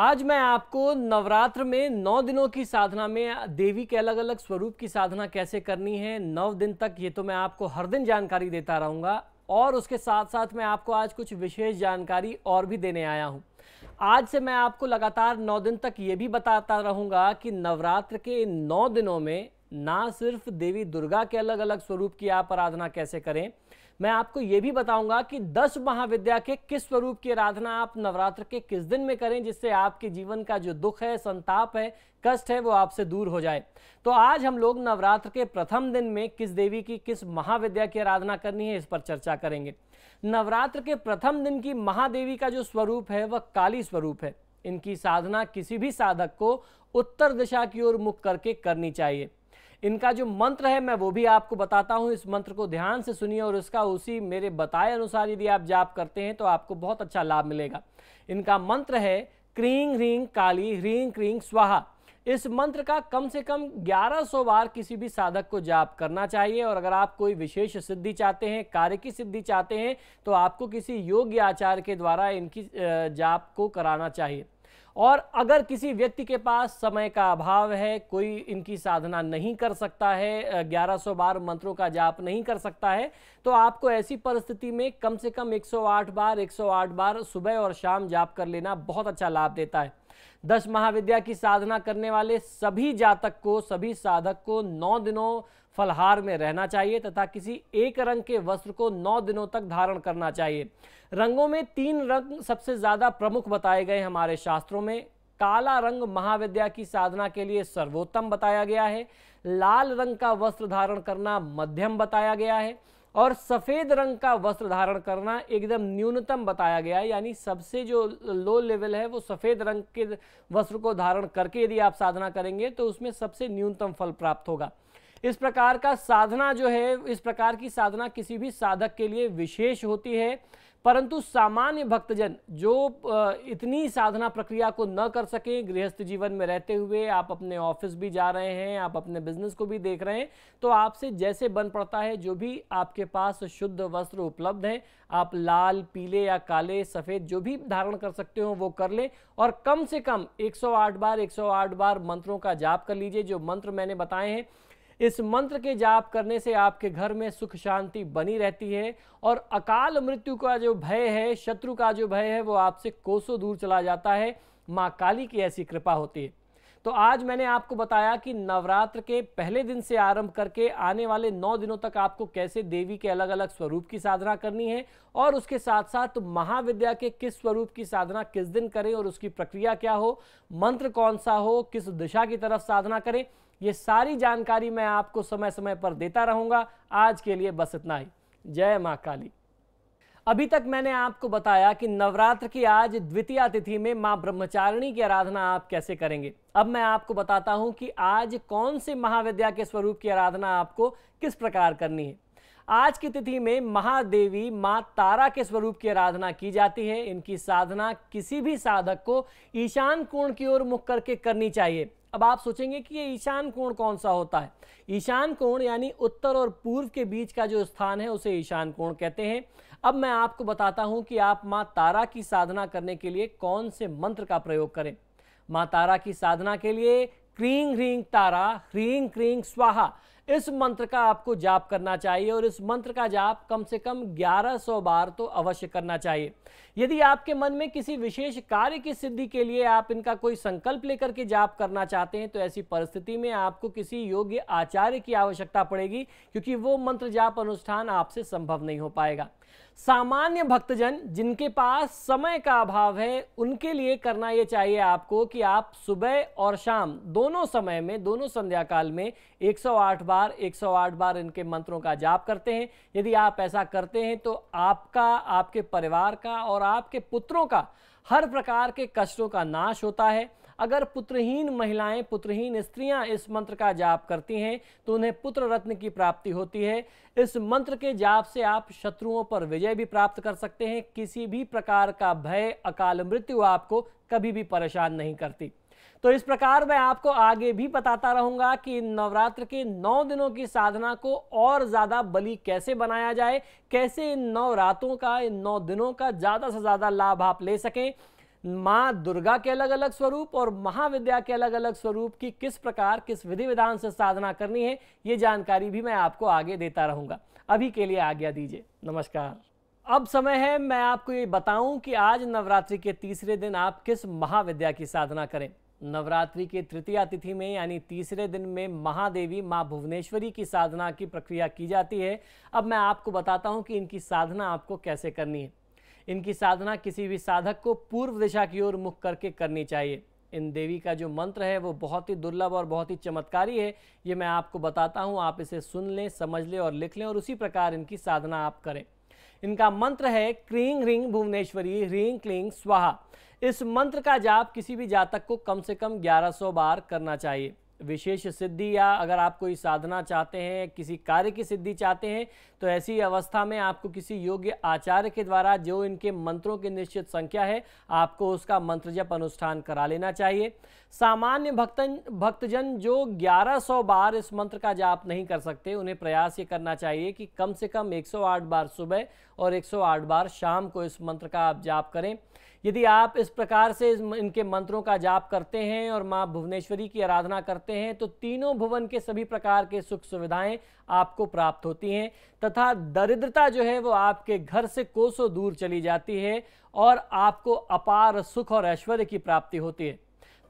आज मैं आपको नवरात्र में नौ दिनों की साधना में देवी के अलग अलग स्वरूप की साधना कैसे करनी है नौ दिन तक ये तो मैं आपको हर दिन जानकारी देता रहूँगा और उसके साथ साथ मैं आपको आज कुछ विशेष जानकारी और भी देने आया हूँ आज से मैं आपको लगातार नौ दिन तक ये भी बताता रहूँगा कि नवरात्र के इन नौ दिनों में ना सिर्फ देवी दुर्गा के अलग अलग स्वरूप की आप आराधना कैसे करें मैं आपको यह भी बताऊंगा कि दस महाविद्या के किस स्वरूप की आराधना आप नवरात्र के किस दिन में करें जिससे आपके जीवन का जो दुख है संताप है कष्ट है वो आपसे दूर हो जाए तो आज हम लोग नवरात्र के प्रथम दिन में किस देवी की किस महाविद्या की आराधना करनी है इस पर चर्चा करेंगे नवरात्र के प्रथम दिन की महादेवी का जो स्वरूप है वह काली स्वरूप है इनकी साधना किसी भी साधक को उत्तर दिशा की ओर मुख करके करनी चाहिए इनका जो मंत्र है मैं वो भी आपको बताता हूँ इस मंत्र को ध्यान से सुनिए और उसका उसी मेरे बताए अनुसार यदि आप जाप करते हैं तो आपको बहुत अच्छा लाभ मिलेगा इनका मंत्र है क्रीं ह्रीं काली ह्रीं क्रीं स्वाहा इस मंत्र का कम से कम 1100 बार किसी भी साधक को जाप करना चाहिए और अगर आप कोई विशेष सिद्धि चाहते हैं कार्य की सिद्धि चाहते हैं तो आपको किसी योग्य आचार्य के द्वारा इनकी जाप को कराना चाहिए और अगर किसी व्यक्ति के पास समय का अभाव है कोई इनकी साधना नहीं कर सकता है 1100 बार मंत्रों का जाप नहीं कर सकता है तो आपको ऐसी परिस्थिति में कम से कम 108 बार 108 बार सुबह और शाम जाप कर लेना बहुत अच्छा लाभ देता है दस महाविद्या की साधना करने वाले सभी जातक को सभी साधक को नौ दिनों फलहार में रहना चाहिए तथा किसी एक रंग के वस्त्र को नौ दिनों तक धारण करना चाहिए रंगों में तीन रंग सबसे ज़्यादा प्रमुख बताए गए हमारे शास्त्रों में काला रंग महाविद्या की साधना के लिए सर्वोत्तम बताया गया है लाल रंग का वस्त्र धारण करना मध्यम बताया गया है और सफ़ेद रंग का वस्त्र धारण करना एकदम न्यूनतम बताया गया है यानी सबसे जो लो लेवल है वो सफ़ेद रंग के वस्त्र को धारण करके यदि आप साधना करेंगे तो उसमें सबसे न्यूनतम फल प्राप्त होगा इस प्रकार का साधना जो है इस प्रकार की साधना किसी भी साधक के लिए विशेष होती है परंतु सामान्य भक्तजन जो इतनी साधना प्रक्रिया को न कर सकें गृहस्थ जीवन में रहते हुए आप अपने ऑफिस भी जा रहे हैं आप अपने बिजनेस को भी देख रहे हैं तो आपसे जैसे बन पड़ता है जो भी आपके पास शुद्ध वस्त्र उपलब्ध हैं आप लाल पीले या काले सफ़ेद जो भी धारण कर सकते हो वो कर लें और कम से कम 108 बार 108 बार मंत्रों का जाप कर लीजिए जो मंत्र मैंने बताए हैं इस मंत्र के जाप करने से आपके घर में सुख शांति बनी रहती है और अकाल मृत्यु का जो भय है शत्रु का जो भय है वो आपसे कोसों दूर चला जाता है माँ काली की ऐसी कृपा होती है तो आज मैंने आपको बताया कि नवरात्र के पहले दिन से आरंभ करके आने वाले नौ दिनों तक आपको कैसे देवी के अलग अलग स्वरूप की साधना करनी है और उसके साथ साथ महाविद्या के किस स्वरूप की साधना किस दिन करें और उसकी प्रक्रिया क्या हो मंत्र कौन सा हो किस दिशा की तरफ साधना करें ये सारी जानकारी मैं आपको समय समय पर देता रहूंगा आज के लिए बस इतना ही जय माँ काली अभी तक मैंने आपको बताया कि नवरात्र की आज द्वितीय तिथि में मां ब्रह्मचारिणी की आराधना आप कैसे करेंगे अब मैं आपको बताता हूं कि आज कौन से महाविद्या के स्वरूप की आराधना आपको किस प्रकार करनी है आज की तिथि में महादेवी मां तारा के स्वरूप की आराधना की जाती है इनकी साधना किसी भी साधक को ईशान कोण की ओर मुख करके करनी चाहिए अब आप सोचेंगे कि ये ईशान कोण कौन सा होता है ईशान कोण यानी उत्तर और पूर्व के बीच का जो स्थान है उसे ईशान कोण कहते हैं अब मैं आपको बताता हूं कि आप माँ तारा की साधना करने के लिए कौन से मंत्र का प्रयोग करें माँ तारा की साधना के लिए क्रीं ह्रीं तारा ह्रीं क्रीं स्वाहा इस मंत्र का आपको जाप करना चाहिए और इस मंत्र का जाप कम से कम 1100 बार तो अवश्य करना चाहिए यदि आपके मन में किसी विशेष कार्य की सिद्धि के लिए आप इनका कोई संकल्प लेकर के जाप करना चाहते हैं तो ऐसी परिस्थिति में आपको किसी योग्य आचार्य की आवश्यकता पड़ेगी क्योंकि वो मंत्र जाप अनुष्ठान आपसे संभव नहीं हो पाएगा सामान्य भक्तजन जिनके पास समय का अभाव है उनके लिए करना ये चाहिए आपको कि आप सुबह और शाम दोनों समय में दोनों संध्या काल में 108 बार 108 बार इनके मंत्रों का जाप करते हैं यदि आप ऐसा करते हैं तो आपका आपके परिवार का और आपके पुत्रों का हर प्रकार के कष्टों का नाश होता है अगर पुत्रहीन महिलाएं पुत्रहीन स्त्रियां इस मंत्र का जाप करती हैं तो उन्हें पुत्र रत्न की प्राप्ति होती है इस मंत्र के जाप से आप शत्रुओं पर विजय भी प्राप्त कर सकते हैं किसी भी प्रकार का भय अकाल मृत्यु आपको कभी भी परेशान नहीं करती तो इस प्रकार मैं आपको आगे भी बताता रहूंगा कि नवरात्र के नौ दिनों की साधना को और ज्यादा बलि कैसे बनाया जाए कैसे इन नौ रातों का इन नौ दिनों का ज्यादा से ज्यादा लाभ आप ले सकें माँ दुर्गा के अलग अलग स्वरूप और महाविद्या के अलग अलग स्वरूप की किस प्रकार किस विधि विधान से साधना करनी है ये जानकारी भी मैं आपको आगे देता रहूँगा अभी के लिए आज्ञा दीजिए नमस्कार अब समय है मैं आपको ये बताऊं कि आज नवरात्रि के तीसरे दिन आप किस महाविद्या की साधना करें नवरात्रि के तृतीया तिथि में यानी तीसरे दिन में महादेवी माँ भुवनेश्वरी की साधना की प्रक्रिया की जाती है अब मैं आपको बताता हूँ कि इनकी साधना आपको कैसे करनी है इनकी साधना किसी भी साधक को पूर्व दिशा की ओर मुख करके करनी चाहिए इन देवी का जो मंत्र है वो बहुत ही दुर्लभ और बहुत ही चमत्कारी है ये मैं आपको बताता हूँ आप इसे सुन लें समझ लें और लिख लें और उसी प्रकार इनकी साधना आप करें इनका मंत्र है क्रीं ह्रीं भुवनेश्वरी ह्रीं क्लीं स्वाहा इस मंत्र का जाप किसी भी जातक को कम से कम 1100 बार करना चाहिए विशेष सिद्धि या अगर आप कोई साधना चाहते हैं किसी कार्य की सिद्धि चाहते हैं तो ऐसी अवस्था में आपको किसी योग्य आचार्य के द्वारा जो इनके मंत्रों की निश्चित संख्या है आपको उसका मंत्र जप अनुष्ठान करा लेना चाहिए सामान्य भक्तन भक्तजन जो 1100 बार इस मंत्र का जाप नहीं कर सकते उन्हें प्रयास ये करना चाहिए कि कम से कम एक बार सुबह और एक बार शाम को इस मंत्र का आप जाप करें यदि आप इस प्रकार से इनके मंत्रों का जाप करते हैं और माँ भुवनेश्वरी की आराधना करते हैं तो तीनों भुवन के सभी प्रकार के सुख सुविधाएं आपको प्राप्त होती हैं तथा दरिद्रता जो है वो आपके घर से कोसों दूर चली जाती है और आपको अपार सुख और ऐश्वर्य की प्राप्ति होती है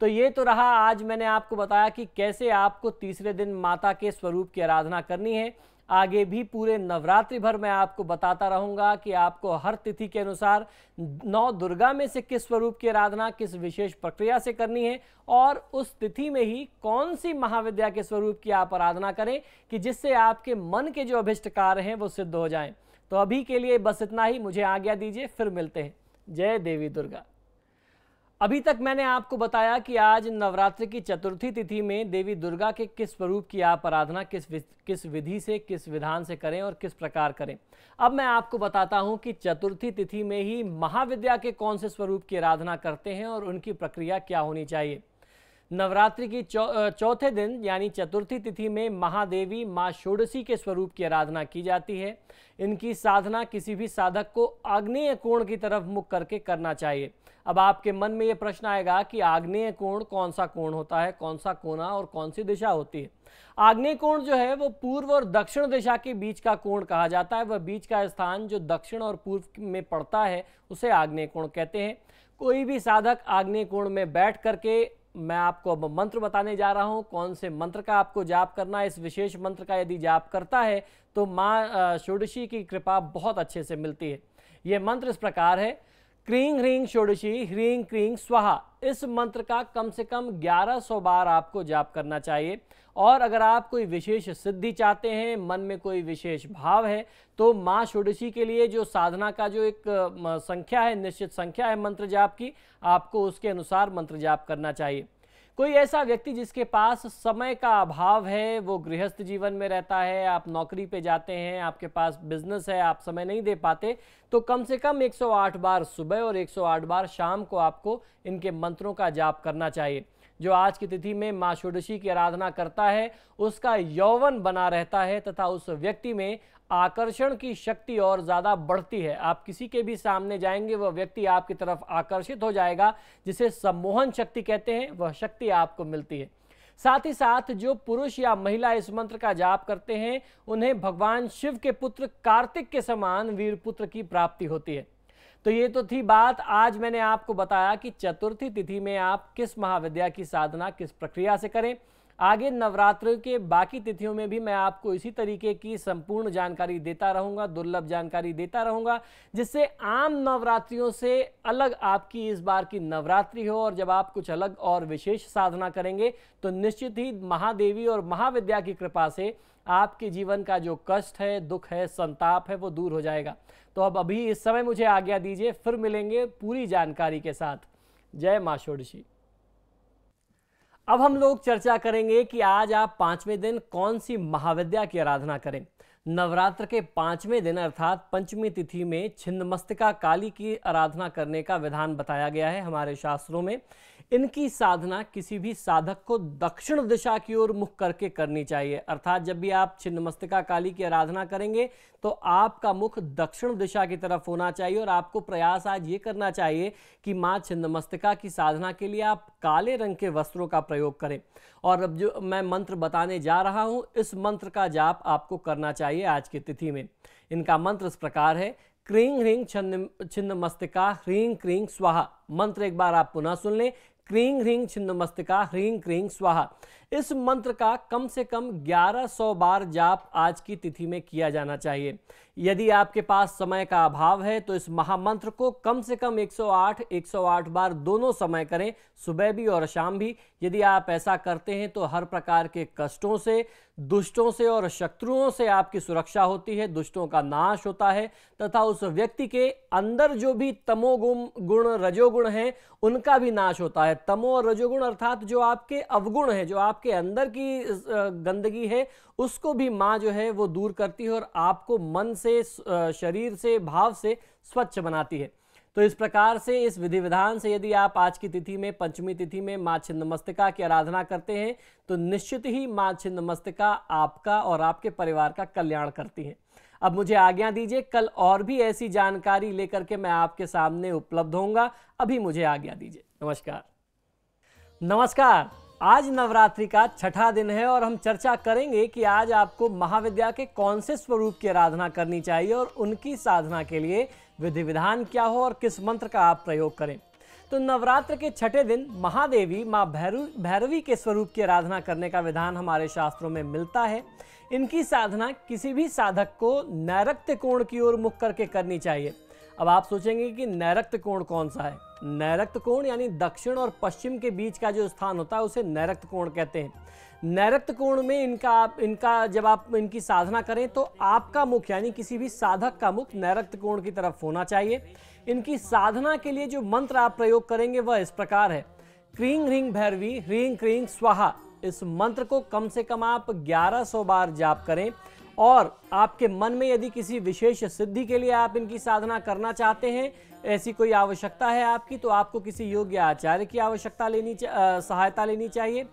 तो ये तो रहा आज मैंने आपको बताया कि कैसे आपको तीसरे दिन माता के स्वरूप की आराधना करनी है आगे भी पूरे नवरात्रि भर मैं आपको बताता रहूंगा कि आपको हर तिथि के अनुसार नौ दुर्गा में से किस स्वरूप की आराधना किस विशेष प्रक्रिया से करनी है और उस तिथि में ही कौन सी महाविद्या के स्वरूप की आप आराधना करें कि जिससे आपके मन के जो अभिष्ट कार्य हैं वो सिद्ध हो जाएं तो अभी के लिए बस इतना ही मुझे आज्ञा दीजिए फिर मिलते हैं जय देवी दुर्गा अभी तक मैंने आपको बताया कि आज नवरात्र की चतुर्थी तिथि में देवी दुर्गा के किस स्वरूप की आप आराधना किस किस विधि से किस विधान से करें और किस प्रकार करें अब मैं आपको बताता हूं कि चतुर्थी तिथि में ही महाविद्या के कौन से स्वरूप की आराधना करते हैं और उनकी प्रक्रिया क्या होनी चाहिए नवरात्रि की चौथे चो, दिन यानी चतुर्थी तिथि में महादेवी माँ षोडशी के स्वरूप की आराधना की जाती है इनकी साधना किसी भी साधक को आग्नेय कोण की तरफ मुख करके करना चाहिए अब आपके मन में ये प्रश्न आएगा कि आग्नेय कोण कौन सा कोण होता है कौन सा कोना और कौन सी दिशा होती है आग्नेय कोण जो है वो पूर्व और दक्षिण दिशा के बीच का कोण कहा जाता है वह बीच का स्थान जो दक्षिण और पूर्व में पड़ता है उसे आग्नेय कोण कहते हैं कोई भी साधक आग्नेय कोण में बैठ करके मैं आपको अब मंत्र बताने जा रहा हूं कौन से मंत्र का आपको जाप करना है इस विशेष मंत्र का यदि जाप करता है तो माँ षोडशी की कृपा बहुत अच्छे से मिलती है ये मंत्र इस प्रकार है क्रीं ह्रीं षोडशी ह्रीं क्रीं स्वाहा इस मंत्र का कम से कम 1100 बार आपको जाप करना चाहिए और अगर आप कोई विशेष सिद्धि चाहते हैं मन में कोई विशेष भाव है तो माँ षोडशी के लिए जो साधना का जो एक संख्या है निश्चित संख्या है मंत्र जाप की आपको उसके अनुसार मंत्र जाप करना चाहिए कोई ऐसा व्यक्ति जिसके पास समय का अभाव है वो गृहस्थ जीवन में रहता है आप नौकरी पे जाते हैं आपके पास बिजनेस है आप समय नहीं दे पाते तो कम से कम 108 बार सुबह और 108 बार शाम को आपको इनके मंत्रों का जाप करना चाहिए जो आज की तिथि में माँ षोडशी की आराधना करता है उसका यौवन बना रहता है तथा उस व्यक्ति में आकर्षण की शक्ति और ज़्यादा बढ़ती है आप किसी के भी सामने जाएंगे वह व्यक्ति आपकी तरफ आकर्षित हो जाएगा जिसे सम्मोहन शक्ति कहते हैं वह शक्ति आपको मिलती है साथ ही साथ जो पुरुष या महिला इस मंत्र का जाप करते हैं उन्हें भगवान शिव के पुत्र कार्तिक के समान वीर पुत्र की प्राप्ति होती है तो ये तो थी बात आज मैंने आपको बताया कि चतुर्थी तिथि में आप किस महाविद्या की साधना किस प्रक्रिया से करें आगे नवरात्र के बाकी तिथियों में भी मैं आपको इसी तरीके की संपूर्ण जानकारी देता रहूंगा दुर्लभ जानकारी देता रहूंगा जिससे आम नवरात्रियों से अलग आपकी इस बार की नवरात्रि हो और जब आप कुछ अलग और विशेष साधना करेंगे तो निश्चित ही महादेवी और महाविद्या की कृपा से आपके जीवन का जो कष्ट है दुख है संताप है वो दूर हो जाएगा तो अब अभी इस समय मुझे आज्ञा दीजिए फिर मिलेंगे पूरी जानकारी के साथ जय माँ षोडशी अब हम लोग चर्चा करेंगे कि आज आप पांचवें दिन कौन सी महाविद्या की आराधना करें नवरात्र के पांचवें दिन अर्थात पंचमी तिथि में छिन्नमस्तिका काली की आराधना करने का विधान बताया गया है हमारे शास्त्रों में इनकी साधना किसी भी साधक को दक्षिण दिशा की ओर मुख करके करनी चाहिए अर्थात जब भी आप छिन्नमस्तिका काली की आराधना करेंगे तो आपका मुख दक्षिण दिशा की तरफ होना चाहिए और आपको प्रयास आज ये करना चाहिए कि माँ छिन्नमस्तिका की साधना के लिए आप काले रंग के वस्त्रों का प्रयोग करें और अब जो मैं मंत्र बताने जा रहा हूँ इस मंत्र का जाप आपको करना चाहिए चाहिए आज की तिथि में इनका मंत्र इस प्रकार है क्रीं ह्रीं छिन्न छिन्न मस्तिका ह्रीं क्रीं स्वाहा मंत्र एक बार आप पुनः सुन लें क्रीं ह्रीं छिन्न मस्तिका ह्रीं क्रीं स्वाहा इस मंत्र का कम से कम 1100 बार जाप आज की तिथि में किया जाना चाहिए यदि आपके पास समय का अभाव है तो इस महामंत्र को कम से कम 108 108 बार दोनों समय करें सुबह भी और शाम भी यदि आप ऐसा करते हैं तो हर प्रकार के कष्टों से दुष्टों से और शत्रुओं से आपकी सुरक्षा होती है दुष्टों का नाश होता है तथा उस व्यक्ति के अंदर जो भी तमोगुण गुण रजोगुण हैं उनका भी नाश होता है तमो और रजोगुण अर्थात जो आपके अवगुण हैं जो आप आपके अंदर की गंदगी है उसको भी माँ जो है वो दूर करती है और आपको मन से शरीर से भाव से स्वच्छ बनाती है तो इस प्रकार से इस विधि विधान से यदि आप आज की तिथि में पंचमी तिथि में माँ छिन्नमस्तिका की आराधना करते हैं तो निश्चित ही माँ छिन्नमस्तिका आपका और आपके परिवार का कल्याण करती है अब मुझे आज्ञा दीजिए कल और भी ऐसी जानकारी लेकर के मैं आपके सामने उपलब्ध होऊंगा अभी मुझे आज्ञा दीजिए नमस्कार नमस्कार आज नवरात्रि का छठा दिन है और हम चर्चा करेंगे कि आज आपको महाविद्या के कौन से स्वरूप की आराधना करनी चाहिए और उनकी साधना के लिए विधि विधान क्या हो और किस मंत्र का आप प्रयोग करें तो नवरात्र के छठे दिन महादेवी माँ भैरू भैरवी के स्वरूप की आराधना करने का विधान हमारे शास्त्रों में मिलता है इनकी साधना किसी भी साधक को नैरक्त कोण की ओर मुख करके करनी चाहिए अब आप सोचेंगे कि नैरक्त कोण कौन सा है नैरक्त कोण यानी दक्षिण और पश्चिम के बीच का जो स्थान होता है उसे नैरक्त कोण कहते हैं नैरक्त कोण में इनका आप इनका जब आप इनकी साधना करें तो आपका मुख यानी किसी भी साधक का मुख नैरक्त कोण की तरफ होना चाहिए इनकी साधना के लिए जो मंत्र आप प्रयोग करेंगे वह इस प्रकार है क्रींग ह्रींग भैरवी ह्रींग क्रींग स्वाहा इस मंत्र को कम से कम आप 1100 बार जाप करें और आपके मन में यदि किसी विशेष सिद्धि के लिए आप इनकी साधना करना चाहते हैं ऐसी कोई आवश्यकता है आपकी तो आपको किसी योग्य आचार्य की आवश्यकता लेनी सहायता लेनी चाहिए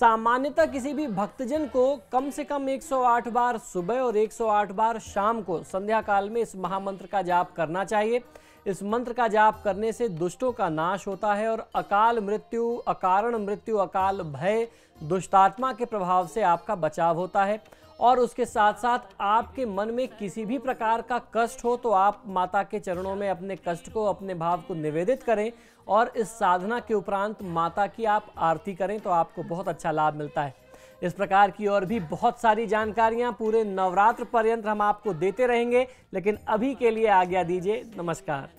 सामान्यतः किसी भी भक्तजन को कम से कम 108 बार सुबह और 108 बार शाम को संध्या काल में इस महामंत्र का जाप करना चाहिए इस मंत्र का जाप करने से दुष्टों का नाश होता है और अकाल मृत्यु अकारण मृत्यु अकाल भय दुष्टात्मा के प्रभाव से आपका बचाव होता है और उसके साथ साथ आपके मन में किसी भी प्रकार का कष्ट हो तो आप माता के चरणों में अपने कष्ट को अपने भाव को निवेदित करें और इस साधना के उपरांत माता की आप आरती करें तो आपको बहुत अच्छा लाभ मिलता है इस प्रकार की और भी बहुत सारी जानकारियां पूरे नवरात्र पर्यंत हम आपको देते रहेंगे लेकिन अभी के लिए आज्ञा दीजिए नमस्कार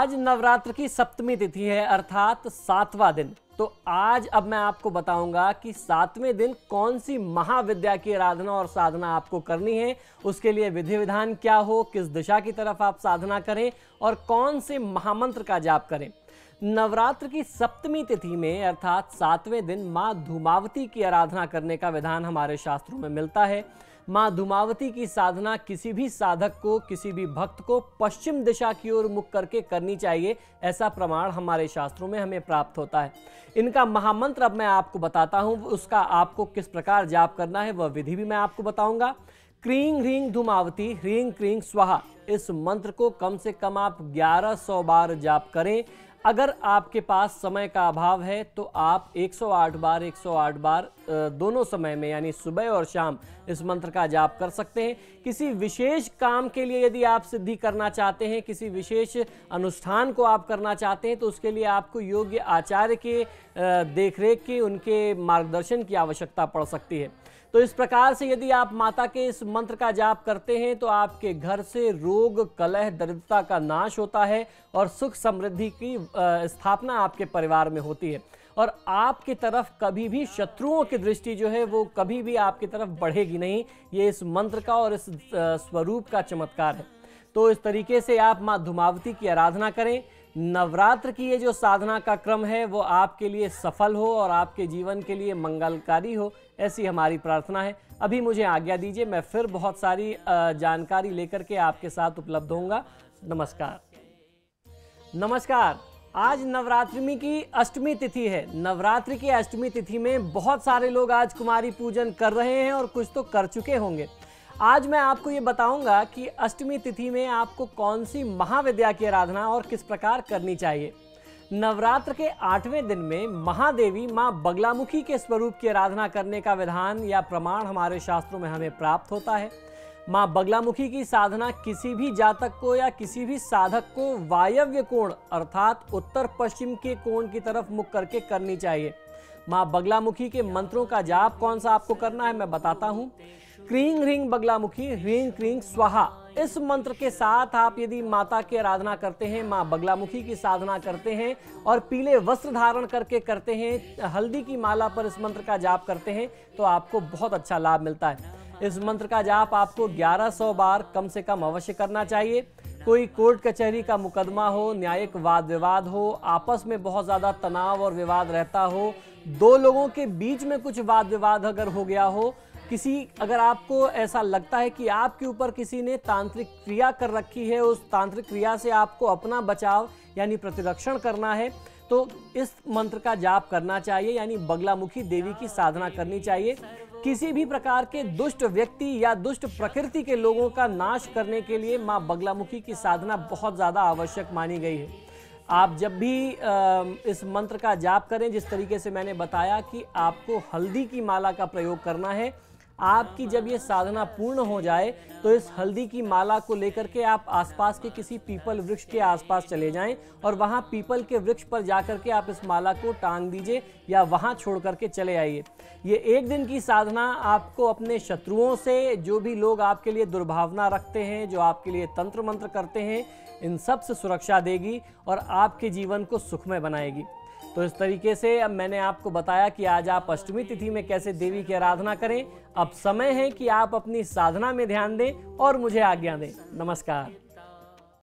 आज नवरात्र की सप्तमी तिथि है अर्थात सातवां दिन तो आज अब मैं आपको बताऊंगा कि सातवें दिन कौन सी महाविद्या की आराधना और साधना आपको करनी है उसके लिए विधि विधान क्या हो किस दिशा की तरफ आप साधना करें और कौन से महामंत्र का जाप करें नवरात्र की सप्तमी तिथि में अर्थात सातवें दिन माँ धूमावती की आराधना करने का विधान हमारे शास्त्रों में मिलता है मां धुमावती की साधना किसी भी साधक को किसी भी भक्त को पश्चिम दिशा की ओर मुख करके करनी चाहिए ऐसा प्रमाण हमारे शास्त्रों में हमें प्राप्त होता है इनका महामंत्र अब मैं आपको बताता हूँ उसका आपको किस प्रकार जाप करना है वह विधि भी मैं आपको बताऊंगा क्रींग ह्रींग धुमावती ह्रींग क्रींग स्वाहा इस मंत्र को कम से कम आप ग्यारह बार जाप करें अगर आपके पास समय का अभाव है तो आप 108 बार 108 बार दोनों समय में यानी सुबह और शाम इस मंत्र का जाप कर सकते हैं किसी विशेष काम के लिए यदि आप सिद्धि करना चाहते हैं किसी विशेष अनुष्ठान को आप करना चाहते हैं तो उसके लिए आपको योग्य आचार्य के देखरेख की उनके मार्गदर्शन की आवश्यकता पड़ सकती है तो इस प्रकार से यदि आप माता के इस मंत्र का जाप करते हैं तो आपके घर से रोग कलह दरिद्रता का नाश होता है और सुख समृद्धि की स्थापना आपके परिवार में होती है और आपकी तरफ कभी भी शत्रुओं की दृष्टि जो है वो कभी भी आपकी तरफ बढ़ेगी नहीं ये इस मंत्र का और इस स्वरूप का चमत्कार है तो इस तरीके से आप माँ धुमावती की आराधना करें नवरात्र की ये जो साधना का क्रम है वो आपके लिए सफल हो और आपके जीवन के लिए मंगलकारी हो ऐसी हमारी प्रार्थना है अभी मुझे आज्ञा दीजिए मैं फिर बहुत सारी जानकारी लेकर के आपके साथ उपलब्ध होऊंगा नमस्कार नमस्कार आज नवरात्रि की अष्टमी तिथि है नवरात्रि की अष्टमी तिथि में बहुत सारे लोग आज कुमारी पूजन कर रहे हैं और कुछ तो कर चुके होंगे आज मैं आपको ये बताऊंगा कि अष्टमी तिथि में आपको कौन सी महाविद्या की आराधना और किस प्रकार करनी चाहिए नवरात्र के आठवें दिन में महादेवी माँ बगलामुखी के स्वरूप की आराधना करने का विधान या प्रमाण हमारे शास्त्रों में हमें प्राप्त होता है माँ बगलामुखी की साधना किसी भी जातक को या किसी भी साधक को वायव्य कोण अर्थात उत्तर पश्चिम के कोण की तरफ मुख करके करनी चाहिए माँ बगलामुखी के मंत्रों का जाप कौन सा आपको करना है मैं बताता हूँ क्रींग बगला बगलामुखी ह्रींग क्रींग स्वाहा इस मंत्र के साथ आप यदि माता की आराधना करते हैं माँ बगलामुखी की साधना करते हैं और पीले वस्त्र धारण करके करते हैं हल्दी की माला पर इस मंत्र का जाप करते हैं तो आपको बहुत अच्छा लाभ मिलता है इस मंत्र का जाप आपको 1100 बार कम से कम अवश्य करना चाहिए कोई कोर्ट कचहरी का मुकदमा हो न्यायिक वाद विवाद हो आपस में बहुत ज़्यादा तनाव और विवाद रहता हो दो लोगों के बीच में कुछ वाद विवाद अगर हो गया हो किसी अगर आपको ऐसा लगता है कि आपके ऊपर किसी ने तांत्रिक क्रिया कर रखी है उस तांत्रिक क्रिया से आपको अपना बचाव यानी प्रतिरक्षण करना है तो इस मंत्र का जाप करना चाहिए यानी बगलामुखी देवी की साधना करनी चाहिए किसी भी प्रकार के दुष्ट व्यक्ति या दुष्ट प्रकृति के लोगों का नाश करने के लिए माँ बगलामुखी की साधना बहुत ज़्यादा आवश्यक मानी गई है आप जब भी इस मंत्र का जाप करें जिस तरीके से मैंने बताया कि आपको हल्दी की माला का प्रयोग करना है आपकी जब ये साधना पूर्ण हो जाए तो इस हल्दी की माला को लेकर के आप आसपास के किसी पीपल वृक्ष के आसपास चले जाएं और वहाँ पीपल के वृक्ष पर जा करके आप इस माला को टांग दीजिए या वहाँ छोड़ करके चले आइए ये एक दिन की साधना आपको अपने शत्रुओं से जो भी लोग आपके लिए दुर्भावना रखते हैं जो आपके लिए तंत्र मंत्र करते हैं इन सब से सुरक्षा देगी और आपके जीवन को सुखमय बनाएगी तो इस तरीके से अब मैंने आपको बताया कि आज आप अष्टमी तिथि में कैसे देवी की आराधना करें अब समय है कि आप अपनी साधना में ध्यान दें और मुझे आज्ञा दें नमस्कार